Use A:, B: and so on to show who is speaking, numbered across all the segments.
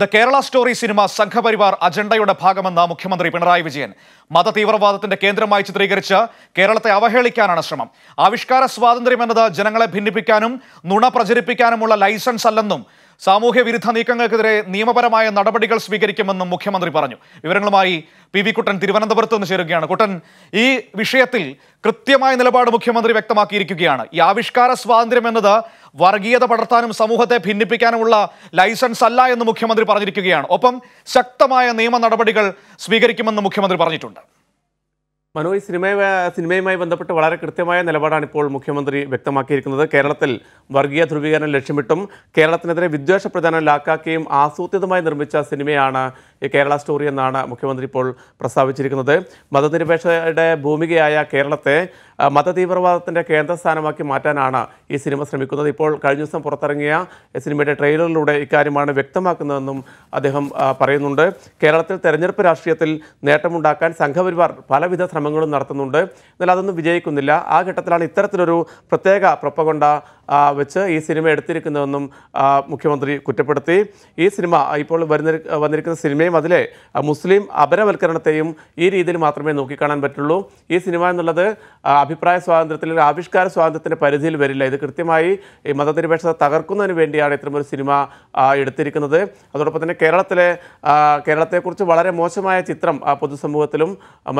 A: the Kerala story cinema Sangh Parivar അജണ്ടയുടെ ഭാഗമെന്ന മുഖ്യമന്ത്രി പിണറായി വിജയൻ മതതീവ്രവാദത്തിന്റെ കേന്ദ്രമായി ചിത്രീകരിച്ച് കേരളത്തെ അവഹേളിക്കാനാണ് ശ്രമം ആവിഷ്കാര സ്വാതന്ത്ര്യം എന്നത് ജനങ്ങളെ ഭിന്നിപ്പിക്കാനും നുണ പ്രചരിപ്പിക്കാനുമുള്ള ലൈസൻസ് അല്ലെന്നും സാമൂഹ്യ വിരുദ്ധ നീക്കങ്ങൾക്കെതിരെ നിയമപരമായ നടപടികൾ സ്വീകരിക്കുമെന്നും മുഖ്യമന്ത്രി പറഞ്ഞു വിവരങ്ങളുമായി പി വി കുട്ടൻ തിരുവനന്തപുരത്ത് നിന്ന് ചേരുകയാണ് കുട്ടൻ ഈ വിഷയത്തിൽ കൃത്യമായ നിലപാട് മുഖ്യമന്ത്രി വ്യക്തമാക്കിയിരിക്കുകയാണ് ഈ ആവിഷ്കാര സ്വാതന്ത്ര്യം എന്നത് വർഗീയത പടർത്താനും സമൂഹത്തെ ഭിന്നിപ്പിക്കാനുമുള്ള ലൈസൻസ് അല്ല എന്ന് മുഖ്യമന്ത്രി പറഞ്ഞിരിക്കുകയാണ് ഒപ്പം ശക്തമായ നിയമ നടപടികൾ സ്വീകരിക്കുമെന്ന് മുഖ്യമന്ത്രി പറഞ്ഞിട്ടുണ്ട്
B: മനോജ് സിനിമ സിനിമയുമായി ബന്ധപ്പെട്ട് വളരെ കൃത്യമായ നിലപാടാണ് ഇപ്പോൾ മുഖ്യമന്ത്രി വ്യക്തമാക്കിയിരിക്കുന്നത് കേരളത്തിൽ വർഗീയ ധ്രുവീകരണം ലക്ഷ്യമിട്ടും കേരളത്തിനെതിരെ വിദ്വേഷ പ്രചാരണം ലാക്കാക്കുകയും ആസൂത്രിതമായി നിർമ്മിച്ച സിനിമയാണ് കേരള സ്റ്റോറി എന്നാണ് മുഖ്യമന്ത്രി ഇപ്പോൾ പ്രസ്താവിച്ചിരിക്കുന്നത് മതനിരപേക്ഷയുടെ ഭൂമികയായ കേരളത്തെ മതതീവ്രവാദത്തിൻ്റെ കേന്ദ്രസ്ഥാനമാക്കി മാറ്റാനാണ് ഈ സിനിമ ശ്രമിക്കുന്നത് ഇപ്പോൾ കഴിഞ്ഞ ദിവസം പുറത്തിറങ്ങിയ സിനിമയുടെ ട്രെയിലറിലൂടെ ഇക്കാര്യമാണ് വ്യക്തമാക്കുന്നതെന്നും അദ്ദേഹം പറയുന്നുണ്ട് കേരളത്തിൽ തെരഞ്ഞെടുപ്പ് രാഷ്ട്രീയത്തിൽ നേട്ടമുണ്ടാക്കാൻ സംഘപരിവാർ പലവിധ ശ്രമങ്ങളും നടത്തുന്നുണ്ട് എന്നാൽ അതൊന്നും വിജയിക്കുന്നില്ല ആ ഘട്ടത്തിലാണ് ഇത്തരത്തിലൊരു പ്രത്യേക പ്രൊപ്പകൊണ്ട വെച്ച് ഈ സിനിമ എടുത്തിരിക്കുന്നതെന്നും മുഖ്യമന്ത്രി കുറ്റപ്പെടുത്തി ഈ സിനിമ ഇപ്പോൾ വരുന്ന വന്നിരിക്കുന്ന സിനിമയും തീർച്ചയായും അതിലെ മുസ്ലിം അപരവൽക്കരണത്തെയും ഈ രീതിയിൽ മാത്രമേ നോക്കിക്കാണാൻ പറ്റുള്ളൂ ഈ സിനിമ എന്നുള്ളത് അഭിപ്രായ സ്വാതന്ത്ര്യത്തിൽ ആവിഷ്കാര സ്വാതന്ത്ര്യത്തിൻ്റെ പരിധിയിൽ വരില്ല ഇത് കൃത്യമായി ഈ മതനിരപേക്ഷത തകർക്കുന്നതിന് വേണ്ടിയാണ് ഇത്തരമൊരു സിനിമ എടുത്തിരിക്കുന്നത് അതോടൊപ്പം തന്നെ കേരളത്തിലെ കേരളത്തെക്കുറിച്ച് വളരെ മോശമായ ചിത്രം പൊതുസമൂഹത്തിലും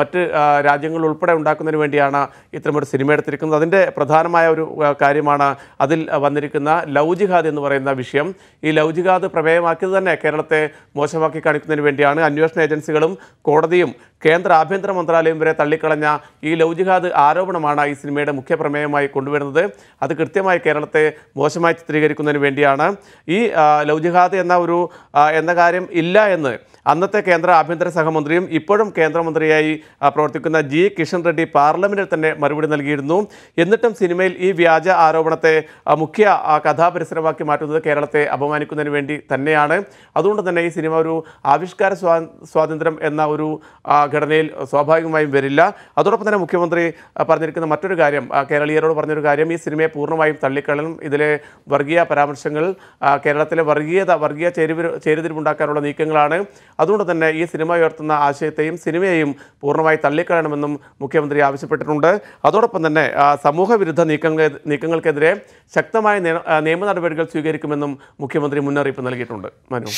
B: മറ്റ് രാജ്യങ്ങളിൽ ഉൾപ്പെടെ ഉണ്ടാക്കുന്നതിന് വേണ്ടിയാണ് ഇത്തരമൊരു സിനിമ എടുത്തിരിക്കുന്നത് അതിൻ്റെ പ്രധാനമായ ഒരു കാര്യമാണ് അതിൽ വന്നിരിക്കുന്ന ലൗജിഹാദ് എന്ന് പറയുന്ന വിഷയം ഈ ലൗജിഹാദ് പ്രമേയമാക്കിയത് തന്നെ കേരളത്തെ മോശമാക്കി കാണിക്കുന്നതിന് വേണ്ടിയാണ് അന്വേഷണ ഏജൻസികളും കോടതിയും കേന്ദ്ര ആഭ്യന്തര മന്ത്രാലയം വരെ തള്ളിക്കളഞ്ഞ ഈ ലവ് ജിഹാദ് ആരോപണമാണ് ഈ സിനിമയുടെ മുഖ്യ പ്രമേയമായി കൊണ്ടുവരുന്നത് അത് കൃത്യമായി കേരളത്തെ മോശമായി ചിത്രീകരിക്കുന്നതിന് വേണ്ടിയാണ് ഈ ലവ് ജിഹാദ് എന്ന ഒരു എന്ന കാര്യം ഇല്ല എന്ന് അന്നത്തെ കേന്ദ്ര ആഭ്യന്തര സഹമന്ത്രിയും ഇപ്പോഴും കേന്ദ്രമന്ത്രിയായി പ്രവർത്തിക്കുന്ന ജി കിഷൻ റെഡ്ഡി പാർലമെൻറ്റിൽ തന്നെ മറുപടി നൽകിയിരുന്നു എന്നിട്ടും സിനിമയിൽ ഈ വ്യാജ ആരോപണത്തെ മുഖ്യ കഥാപരിസരമാക്കി മാറ്റുന്നത് കേരളത്തെ അപമാനിക്കുന്നതിന് വേണ്ടി തന്നെയാണ് അതുകൊണ്ട് തന്നെ ഈ സിനിമ ഒരു ആവിഷ് ആവിഷ്കാര സ്വാ സ്വാതന്ത്ര്യം എന്ന ഒരു ഘടനയിൽ സ്വാഭാവികമായും വരില്ല അതോടൊപ്പം തന്നെ മുഖ്യമന്ത്രി പറഞ്ഞിരിക്കുന്ന മറ്റൊരു കാര്യം കേരളീയരോട് പറഞ്ഞൊരു കാര്യം ഈ സിനിമയെ പൂർണ്ണമായും തള്ളിക്കളയണം ഇതിലെ വർഗീയ പരാമർശങ്ങൾ കേരളത്തിലെ വർഗീയത വർഗീയ ചേരുവ ചേരുതിരിവുണ്ടാക്കാനുള്ള നീക്കങ്ങളാണ് അതുകൊണ്ട് തന്നെ ഈ സിനിമ ഉയർത്തുന്ന ആശയത്തെയും സിനിമയെയും പൂർണ്ണമായി തള്ളിക്കളയണമെന്നും മുഖ്യമന്ത്രി ആവശ്യപ്പെട്ടിട്ടുണ്ട് അതോടൊപ്പം തന്നെ സമൂഹവിരുദ്ധ നീക്കങ്ങൾ നീക്കങ്ങൾക്കെതിരെ ശക്തമായ നിയമ നടപടികൾ സ്വീകരിക്കുമെന്നും മുഖ്യമന്ത്രി മുന്നറിയിപ്പ് നൽകിയിട്ടുണ്ട് മനു